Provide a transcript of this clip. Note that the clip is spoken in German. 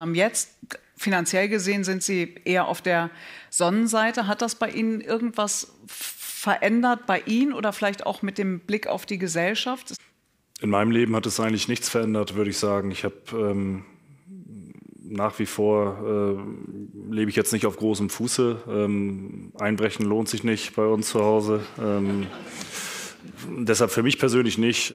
Ähm, jetzt finanziell gesehen sind Sie eher auf der Sonnenseite. Hat das bei Ihnen irgendwas verändert bei Ihnen oder vielleicht auch mit dem Blick auf die Gesellschaft? In meinem Leben hat es eigentlich nichts verändert, würde ich sagen. Ich habe ähm, nach wie vor äh, lebe ich jetzt nicht auf großem Fuße. Ähm, Einbrechen lohnt sich nicht bei uns zu Hause. Ähm, deshalb für mich persönlich nicht.